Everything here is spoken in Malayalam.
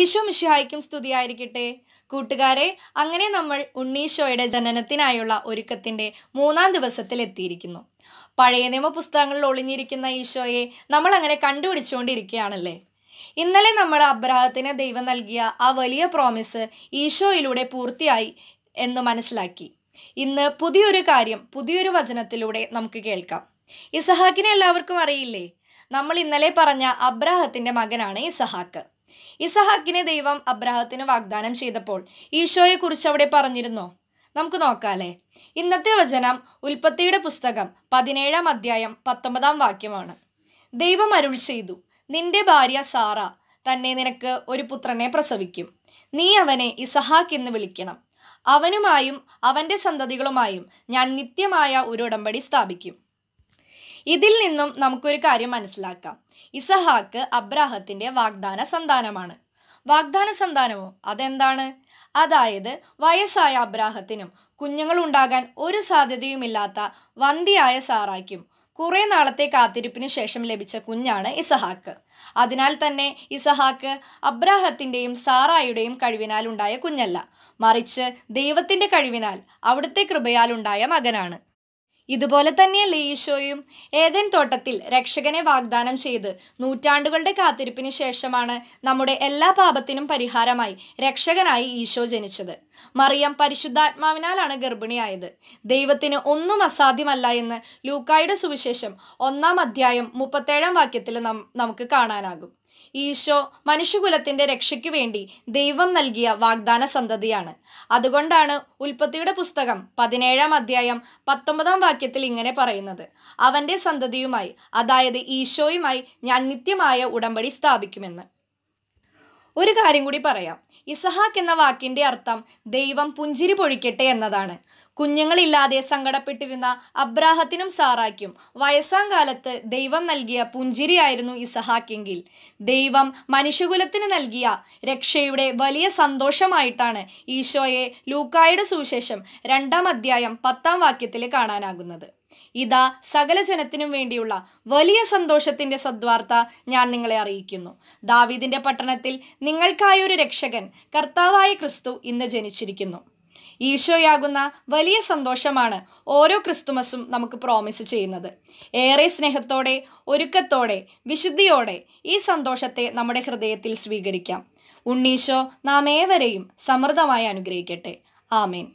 ഈശോ മിഷിഹായ്ക്കും സ്തുതിയായിരിക്കട്ടെ കൂട്ടുകാരെ അങ്ങനെ നമ്മൾ ഉണ്ണീശോയുടെ ജനനത്തിനായുള്ള ഒരുക്കത്തിൻ്റെ മൂന്നാം ദിവസത്തിൽ എത്തിയിരിക്കുന്നു പഴയ നിയമ പുസ്തകങ്ങളിൽ ഒളിഞ്ഞിരിക്കുന്ന ഈശോയെ നമ്മൾ അങ്ങനെ കണ്ടുപിടിച്ചുകൊണ്ടിരിക്കുകയാണല്ലേ ഇന്നലെ നമ്മൾ അബ്രാഹത്തിന് ദൈവം നൽകിയ ആ വലിയ പ്രോമിസ് ഈശോയിലൂടെ പൂർത്തിയായി എന്ന് മനസ്സിലാക്കി ഇന്ന് പുതിയൊരു കാര്യം പുതിയൊരു വചനത്തിലൂടെ നമുക്ക് കേൾക്കാം ഇസഹാക്കിനെ എല്ലാവർക്കും അറിയില്ലേ നമ്മൾ ഇന്നലെ പറഞ്ഞ അബ്രാഹത്തിൻ്റെ മകനാണ് ഇസഹാക്ക് ഇസഹാക്കിനെ ദൈവം അബ്രഹത്തിന് വാഗ്ദാനം ചെയ്തപ്പോൾ ഈശോയെ കുറിച്ച് അവിടെ പറഞ്ഞിരുന്നോ നമുക്ക് നോക്കാല്ലേ ഇന്നത്തെ വചനം ഉൽപ്പത്തിയുടെ പുസ്തകം പതിനേഴാം അധ്യായം പത്തൊമ്പതാം വാക്യമാണ് ദൈവം അരുൾ ചെയ്തു നിന്റെ ഭാര്യ സാറ തന്നെ നിനക്ക് ഒരു പുത്രനെ പ്രസവിക്കും നീ അവനെ ഇസഹാക്ക് എന്ന് വിളിക്കണം അവനുമായും അവൻ്റെ സന്തതികളുമായും ഞാൻ നിത്യമായ ഒരു ഉടമ്പടി സ്ഥാപിക്കും ഇതിൽ നിന്നും നമുക്കൊരു കാര്യം മനസ്സിലാക്കാം ഇസഹാക്ക് അബ്രാഹത്തിൻ്റെ വാഗ്ദാന സന്താനമാണ് വാഗ്ദാന സന്താനമോ അതെന്താണ് അതായത് വയസ്സായ അബ്രാഹത്തിനും കുഞ്ഞുങ്ങളുണ്ടാകാൻ ഒരു സാധ്യതയുമില്ലാത്ത വന്തിയായ സാറായ്ക്കും കുറേ നാളത്തെ കാത്തിരിപ്പിന് ശേഷം ലഭിച്ച കുഞ്ഞാണ് ഇസഹാക്ക് അതിനാൽ തന്നെ ഇസഹാക്ക് അബ്രാഹത്തിൻ്റെയും സാറായുടെയും കഴിവിനാൽ ഉണ്ടായ കുഞ്ഞല്ല മറിച്ച് ദൈവത്തിൻ്റെ കഴിവിനാൽ അവിടുത്തെ ഉണ്ടായ മകനാണ് ഇതുപോലെ തന്നെയല്ലേ ഈശോയും ഏതൻ തോട്ടത്തിൽ രക്ഷകനെ വാഗ്ദാനം ചെയ്ത് നൂറ്റാണ്ടുകളുടെ കാത്തിരിപ്പിന് ശേഷമാണ് നമ്മുടെ എല്ലാ പാപത്തിനും പരിഹാരമായി രക്ഷകനായി ഈശോ ജനിച്ചത് മറിയം പരിശുദ്ധാത്മാവിനാലാണ് ഗർഭിണിയായത് ദൈവത്തിന് ഒന്നും അസാധ്യമല്ല എന്ന് ലൂക്കായുടെ സുവിശേഷം ഒന്നാം അധ്യായം മുപ്പത്തേഴാം വാക്യത്തിൽ നമുക്ക് കാണാനാകും ഈശോ മനുഷ്യകുലത്തിൻ്റെ രക്ഷയ്ക്കു വേണ്ടി ദൈവം നൽകിയ വാഗ്ദാന സന്തതിയാണ് അതുകൊണ്ടാണ് ഉൽപ്പത്തിയുടെ പുസ്തകം പതിനേഴാം അധ്യായം പത്തൊമ്പതാം വാക്യത്തിൽ ഇങ്ങനെ പറയുന്നത് അവൻ്റെ സന്തതിയുമായി അതായത് ഈശോയുമായി ഞാൻ നിത്യമായ ഉടമ്പടി സ്ഥാപിക്കുമെന്ന് ഒരു കാര്യം കൂടി പറയാം ഇസഹാക്ക് എന്ന വാക്കിൻ്റെ അർത്ഥം ദൈവം പുഞ്ചിരി പൊഴിക്കട്ടെ എന്നതാണ് കുഞ്ഞുങ്ങളില്ലാതെ സങ്കടപ്പെട്ടിരുന്ന അബ്രാഹത്തിനും സാറാക്കും വയസ്സാം കാലത്ത് ദൈവം നൽകിയ പുഞ്ചിരിയായിരുന്നു ഇസഹാക്കെങ്കിൽ ദൈവം മനുഷ്യകുലത്തിന് നൽകിയ രക്ഷയുടെ വലിയ സന്തോഷമായിട്ടാണ് ഈശോയെ ലൂക്കായുടെ സുവിശേഷം രണ്ടാം അധ്യായം പത്താം വാക്യത്തിൽ കാണാനാകുന്നത് ഇതാ സകല ജനത്തിനും വേണ്ടിയുള്ള വലിയ സന്തോഷത്തിൻ്റെ സദ്വാർത്ത ഞാൻ നിങ്ങളെ അറിയിക്കുന്നു ദാവീദിൻ്റെ പട്ടണത്തിൽ നിങ്ങൾക്കായൊരു രക്ഷകൻ കർത്താവായ ക്രിസ്തു ഇന്ന് ജനിച്ചിരിക്കുന്നു ഈശോയാകുന്ന വലിയ സന്തോഷമാണ് ഓരോ ക്രിസ്തുമസും നമുക്ക് പ്രോമിസ് ചെയ്യുന്നത് ഏറെ സ്നേഹത്തോടെ ഒരുക്കത്തോടെ വിശുദ്ധിയോടെ ഈ സന്തോഷത്തെ നമ്മുടെ ഹൃദയത്തിൽ സ്വീകരിക്കാം ഉണ്ണീശോ നാം ഏവരെയും സമൃദ്ധമായി അനുഗ്രഹിക്കട്ടെ ആമേൻ